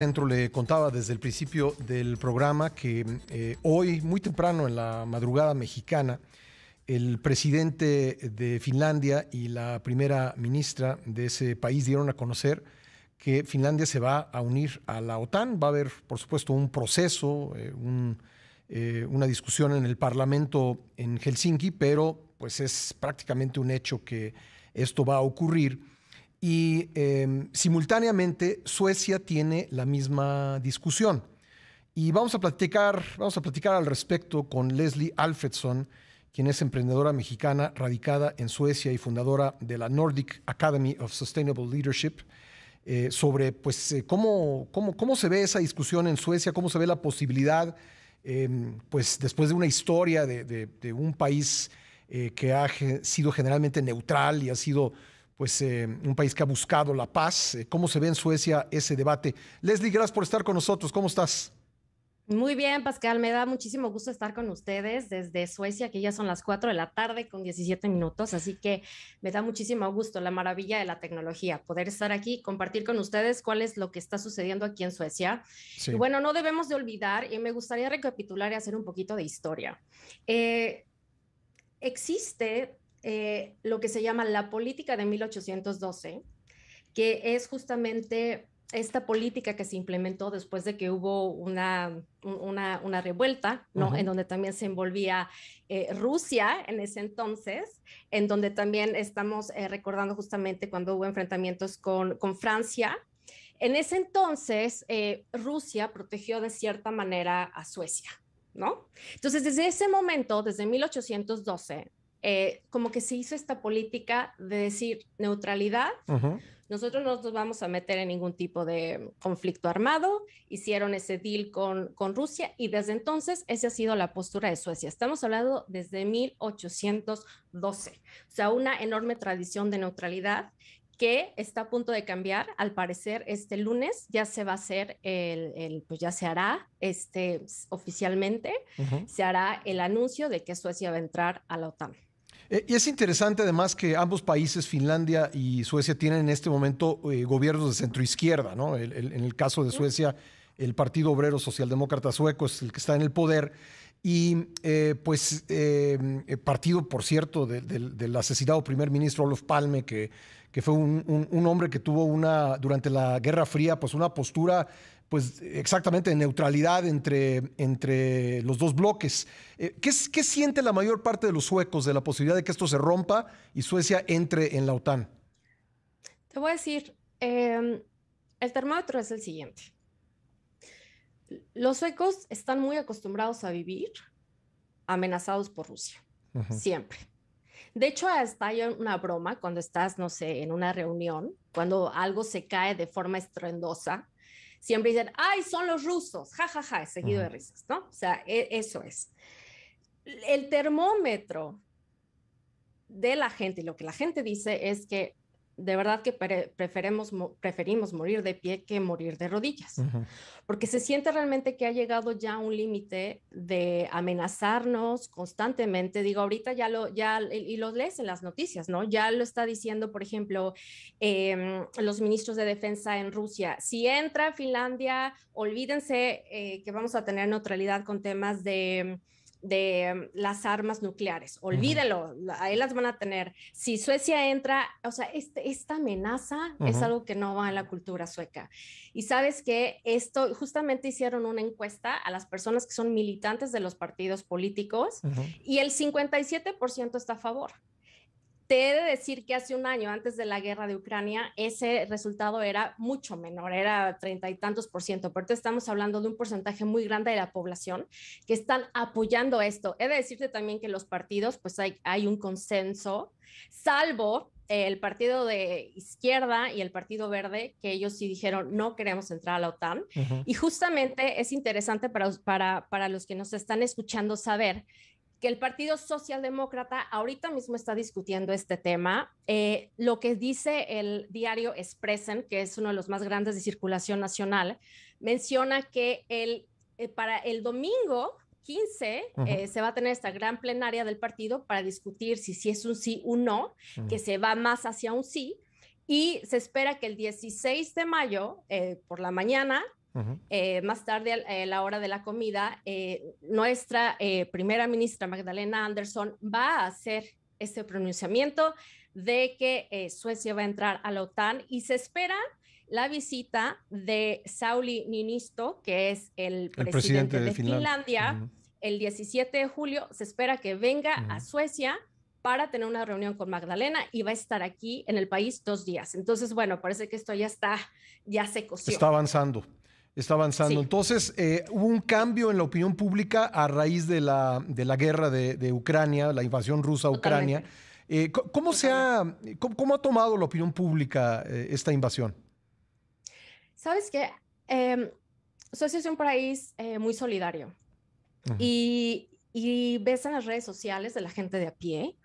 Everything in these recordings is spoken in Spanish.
Centro le contaba desde el principio del programa que eh, hoy, muy temprano en la madrugada mexicana, el presidente de Finlandia y la primera ministra de ese país dieron a conocer que Finlandia se va a unir a la OTAN. Va a haber, por supuesto, un proceso, eh, eh, una discusión en el Parlamento en Helsinki, pero pues es prácticamente un hecho que esto va a ocurrir y em, simultáneamente Suecia tiene la misma discusión. Y vamos a platicar, vamos a platicar al respecto con Leslie Alfredson, quien es emprendedora mexicana radicada en Suecia y fundadora de la Nordic Academy of Sustainable Leadership, eh, sobre pues, eh, cómo, cómo, se ve esa discusión en Suecia, cómo se ve la posibilidad, em, pues después de una historia de un país eh, que ha sido generalmente neutral y ha sido pues eh, un país que ha buscado la paz. Eh, ¿Cómo se ve en Suecia ese debate? Leslie, gracias por estar con nosotros. ¿Cómo estás? Muy bien, Pascal. Me da muchísimo gusto estar con ustedes desde Suecia, que ya son las 4 de la tarde con 17 minutos. Así que me da muchísimo gusto la maravilla de la tecnología, poder estar aquí compartir con ustedes cuál es lo que está sucediendo aquí en Suecia. Y bueno, no debemos de olvidar, y me gustaría recapitular y hacer un poquito de historia. Eh, existe eh, lo que se llama la política de 1812, que es justamente esta política que se implementó después de que hubo una, una, revuelta, ¿no? En donde también se envolvía eh, Rusia en ese entonces, en donde también estamos eh, recordando justamente cuando hubo enfrentamientos con, con Francia. En ese entonces, Rusia protegió de cierta manera a Suecia, ¿no? Entonces, desde ese momento, desde 1812, eh, como que se hizo esta política de decir neutralidad. Nosotros no nos vamos a meter en ningún tipo de conflicto armado. Hicieron ese deal con, con Rusia y desde entonces esa ha sido la postura de Suecia. Estamos hablando desde 1812, o sea, una enorme tradición de neutralidad que está a punto de cambiar. Al parecer, este lunes ya se va a hacer el, pues ya se hará este oficialmente, se hará el anuncio de que Suecia va a entrar a la OTAN. Eh, y es interesante además que ambos países, Finlandia y Suecia, tienen en este momento eh, gobiernos de centroizquierda, ¿no? en el caso de Suecia, el Partido Obrero Socialdemócrata Sueco es el que está en el poder. Y eh, pues, partido, por cierto, del asesinado primer ministro Olof Palme, que, que fue un, un, hombre que tuvo una, durante la Guerra Fría, pues una postura pues exactamente neutralidad entre, entre los dos bloques. Eh, ¿qué, siente la mayor parte de los suecos de la posibilidad de que esto se rompa y Suecia entre en la OTAN? Te voy a decir, em, el termómetro es el siguiente. Los suecos están muy acostumbrados a vivir amenazados por Rusia, siempre. De hecho, hasta hay una broma cuando estás, no sé, en una reunión, cuando algo se cae de forma estruendosa, siempre dicen, ay, son los rusos, jajaja, ja, ja, seguido de risas, ¿no? O sea, e, eso es. El termómetro de la gente, lo que la gente dice es que de verdad que preferemos, preferimos morir de pie que morir de rodillas, porque se siente realmente que ha llegado ya un límite de amenazarnos constantemente. Digo, ahorita ya lo, ya, y lo lees en las noticias, ¿no? Ya lo está diciendo, por ejemplo, em, los ministros de defensa en Rusia. Si entra Finlandia, olvídense eh, que vamos a tener neutralidad con temas de de mm, las armas nucleares. Olvídelo, ahí las van a tener. Si Suecia entra, o sea, este, esta amenaza es algo que no va en la cultura sueca. Y sabes que esto, justamente hicieron una encuesta a las personas que son militantes de los partidos políticos y el 57% está a favor te he de decir que hace un año, antes de la guerra de Ucrania, ese resultado era mucho menor, era treinta y tantos por ciento, Porque estamos hablando de un porcentaje muy grande de la población que están apoyando esto. He de decirte también que los partidos, pues hay, un consenso, salvo el partido de izquierda y el partido verde, que ellos sí dijeron no queremos entrar a la OTAN. Y justamente es interesante para, para, para los que nos están escuchando saber que el Partido Socialdemócrata ahorita mismo está discutiendo este tema. Eh, lo que dice el diario Expressen, que es uno de los más grandes de circulación nacional, menciona que el, eh, para el domingo 15 eh, se va a tener esta gran plenaria del partido para discutir si, si es un sí o no, que se va más hacia un sí. Y se espera que el 16 de mayo, por la mañana, eh, más tarde, a eh, la hora de la comida, eh, nuestra primera ministra Magdalena Anderson va a hacer este pronunciamiento de que Suecia va a entrar a la OTAN y se espera la visita de Sauli Ninisto, que es el, presidente, de, Finlandia, el 17 de julio. Se espera que venga a Suecia para tener una reunión con Magdalena y va a estar aquí en el país dos días. Entonces, bueno, parece que esto ya está, ya se coció. Está avanzando. Está avanzando. Entonces, eh, hubo un cambio en la opinión pública a raíz de la, guerra de, Ucrania, la invasión rusa a Ucrania. Eh, ¿cómo, se ha, ha tomado la opinión pública eh, esta invasión? Sabes que em, Suecia es un país muy solidario y, y ves en las redes sociales de la gente de a pie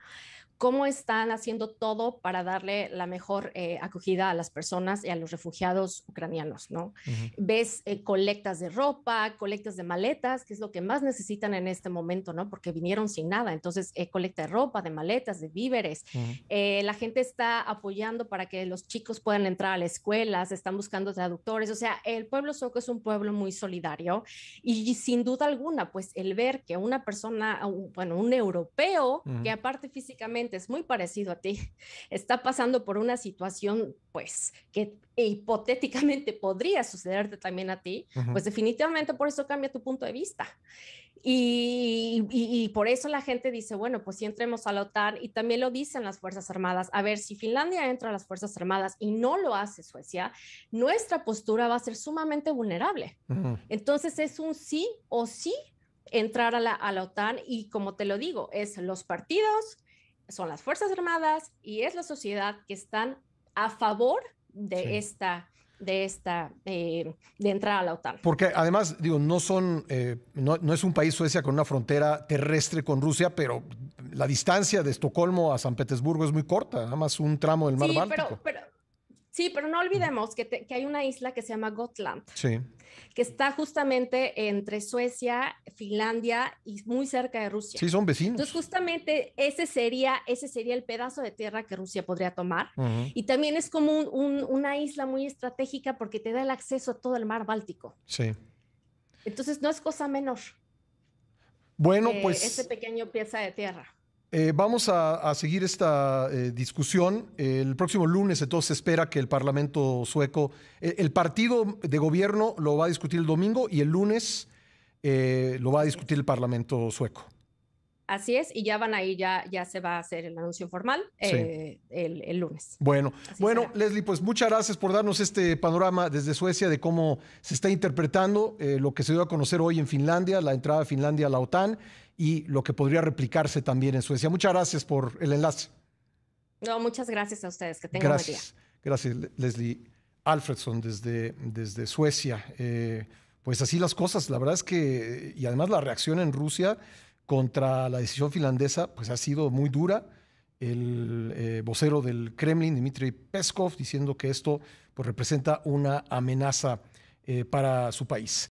cómo están haciendo todo para darle la mejor eh, acogida a las personas y a los refugiados ucranianos, ¿no? Ves eh, colectas de ropa, colectas de maletas, que es lo que más necesitan en este momento, ¿no? Porque vinieron sin nada, entonces eh, colecta de ropa, de maletas, de víveres. la gente está apoyando para que los chicos puedan entrar a la escuela, se están buscando traductores, o sea, el pueblo soco es un pueblo muy solidario y, sin duda alguna, pues el ver que una persona, bueno, un europeo, que aparte físicamente, es muy parecido a ti, está pasando por una situación, pues, que hipotéticamente podría sucederte también a ti, pues definitivamente por eso cambia tu punto de vista. Y, por eso la gente dice, bueno, pues si entremos a la OTAN y también lo dicen las Fuerzas Armadas, a ver, si Finlandia entra a las Fuerzas Armadas y no lo hace Suecia, nuestra postura va a ser sumamente vulnerable. Entonces es un sí o sí entrar la, a la OTAN y como te lo digo, es los partidos, son las Fuerzas Armadas y es la sociedad que están a favor de esta de esta eh, de entrar a la OTAN. Porque además, digo, no son, eh, no, es un país Suecia con una frontera terrestre con Rusia, pero la distancia de Estocolmo a San Petersburgo es muy corta, nada más un tramo del mar sí, Báltico. Pero, pero Sí, pero no olvidemos que, hay una isla que se llama Gotland, que está justamente entre Suecia, Finlandia y muy cerca de Rusia. Sí, son vecinos. Entonces, justamente ese sería, ese sería el pedazo de tierra que Rusia podría tomar. Y también es como una isla muy estratégica porque te da el acceso a todo el mar Báltico. Sí. Entonces, no es cosa menor. Bueno, pues. Ese pequeño pieza de tierra. Eh, vamos a, seguir esta eh, discusión. El próximo lunes, entonces, se espera que el Parlamento sueco, eh, el, partido de gobierno lo va a discutir el domingo y el lunes lo va a discutir el Parlamento sueco. Así es, y ya van ahí, ya, ya se va a hacer el anuncio formal eh, el, lunes. Bueno, bueno, Leslie, pues muchas gracias por darnos este panorama desde Suecia de cómo se está interpretando eh, lo que se dio a conocer hoy en Finlandia, la entrada de Finlandia a la OTAN y lo que podría replicarse también en Suecia. Muchas gracias por el enlace. No, muchas gracias a ustedes, que tengan gracias. buen día. Gracias, Leslie Alfredson desde, desde Suecia. Eh, pues así las cosas, la verdad es que, y además la reacción en Rusia, contra la decisión finlandesa pues ha sido muy dura. El eh, vocero del Kremlin, Dmitry Peskov, diciendo que esto pues, representa una amenaza eh, para su país.